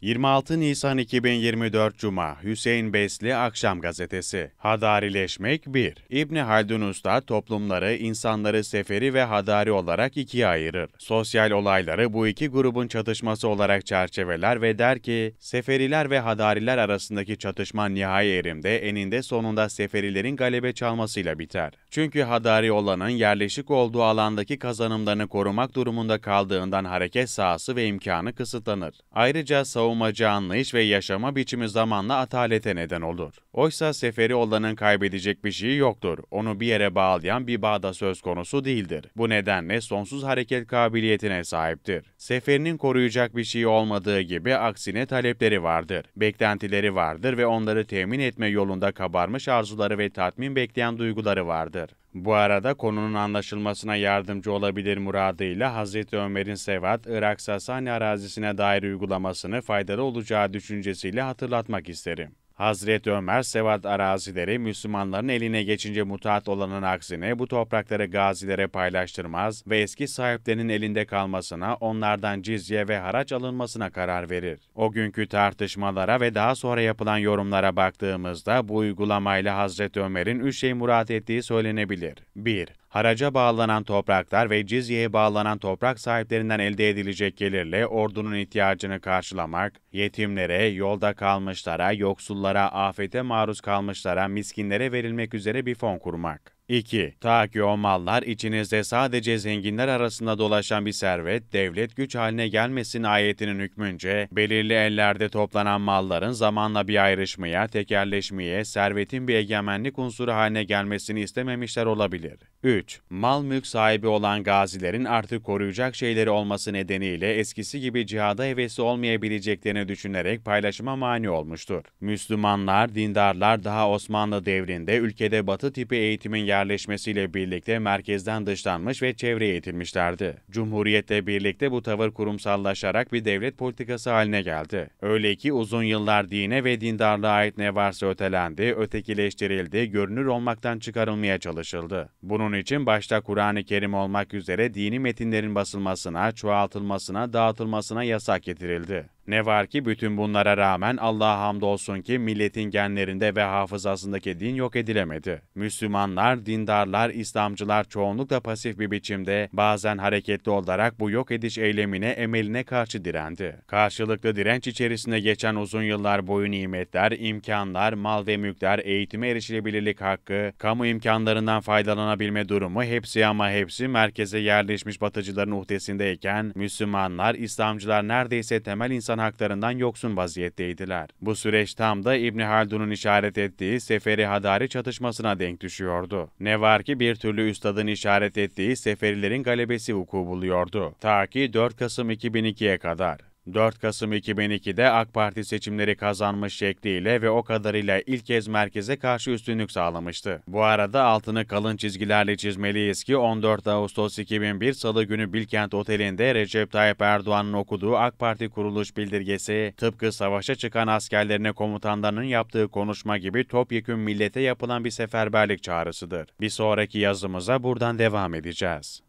26 Nisan 2024 Cuma Hüseyin Besli Akşam Gazetesi Hadarileşmek 1 İbni Haldun Usta toplumları, insanları seferi ve hadari olarak ikiye ayırır. Sosyal olayları bu iki grubun çatışması olarak çerçeveler ve der ki, seferiler ve hadariler arasındaki çatışma nihai erimde eninde sonunda seferilerin galebe çalmasıyla biter. Çünkü hadari olanın yerleşik olduğu alandaki kazanımlarını korumak durumunda kaldığından hareket sahası ve imkanı kısıtlanır. Ayrıca savunma savunmacı anlayış ve yaşama biçimi zamanla atalete neden olur. Oysa seferi olanın kaybedecek bir şeyi yoktur. Onu bir yere bağlayan bir bağda söz konusu değildir. Bu nedenle sonsuz hareket kabiliyetine sahiptir. Seferinin koruyacak bir şey olmadığı gibi aksine talepleri vardır. Beklentileri vardır ve onları temin etme yolunda kabarmış arzuları ve tatmin bekleyen duyguları vardır. Bu arada konunun anlaşılmasına yardımcı olabilir muradıyla Hz. Ömer'in Sevat, Irak Sasani arazisine dair uygulamasını faydalı olacağı düşüncesiyle hatırlatmak isterim. Hazreti Ömer Sevat arazileri Müslümanların eline geçince mutat olanın aksine bu toprakları gazilere paylaştırmaz ve eski sahiplerinin elinde kalmasına, onlardan cizye ve haraç alınmasına karar verir. O günkü tartışmalara ve daha sonra yapılan yorumlara baktığımızda bu uygulamayla Hazreti Ömer'in üç şey murat ettiği söylenebilir. 1 haraca bağlanan topraklar ve cizyeye bağlanan toprak sahiplerinden elde edilecek gelirle ordunun ihtiyacını karşılamak, yetimlere, yolda kalmışlara, yoksullara, afete maruz kalmışlara, miskinlere verilmek üzere bir fon kurmak. 2. Ta ki o mallar içinizde sadece zenginler arasında dolaşan bir servet, devlet güç haline gelmesin ayetinin hükmünce, belirli ellerde toplanan malların zamanla bir ayrışmaya, tekerleşmeye, servetin bir egemenlik unsuru haline gelmesini istememişler olabilir. 3. Mal mülk sahibi olan gazilerin artık koruyacak şeyleri olması nedeniyle eskisi gibi cihada hevesi olmayabileceklerini düşünerek paylaşıma mani olmuştur. Müslümanlar, dindarlar daha Osmanlı devrinde ülkede batı tipi eğitimin yer yerleşmesiyle birlikte merkezden dışlanmış ve çevreye itilmişlerdi. Cumhuriyetle birlikte bu tavır kurumsallaşarak bir devlet politikası haline geldi. Öyle ki uzun yıllar dine ve dindarlığa ait ne varsa ötelendi, ötekileştirildi, görünür olmaktan çıkarılmaya çalışıldı. Bunun için başta Kur'an-ı Kerim olmak üzere dini metinlerin basılmasına, çoğaltılmasına, dağıtılmasına yasak getirildi. Ne var ki bütün bunlara rağmen Allah'a hamdolsun ki milletin genlerinde ve hafızasındaki din yok edilemedi. Müslümanlar, dindarlar, İslamcılar çoğunlukla pasif bir biçimde bazen hareketli olarak bu yok ediş eylemine emeline karşı direndi. Karşılıklı direnç içerisinde geçen uzun yıllar boyu nimetler, imkanlar, mal ve mülkler, eğitime erişilebilirlik hakkı, kamu imkanlarından faydalanabilme durumu hepsi ama hepsi merkeze yerleşmiş batıcıların uhdesindeyken Müslümanlar, İslamcılar neredeyse temel insan insan haklarından yoksun vaziyetteydiler. Bu süreç tam da İbni Haldun'un işaret ettiği Seferi Hadari çatışmasına denk düşüyordu. Ne var ki bir türlü üstadın işaret ettiği Seferilerin galebesi vuku buluyordu. Ta ki 4 Kasım 2002'ye kadar. 4 Kasım 2002'de AK Parti seçimleri kazanmış şekliyle ve o kadarıyla ilk kez merkeze karşı üstünlük sağlamıştı. Bu arada altını kalın çizgilerle çizmeliyiz ki 14 Ağustos 2001 Salı günü Bilkent Oteli'nde Recep Tayyip Erdoğan'ın okuduğu AK Parti kuruluş bildirgesi tıpkı savaşa çıkan askerlerine komutanlarının yaptığı konuşma gibi topyekün millete yapılan bir seferberlik çağrısıdır. Bir sonraki yazımıza buradan devam edeceğiz.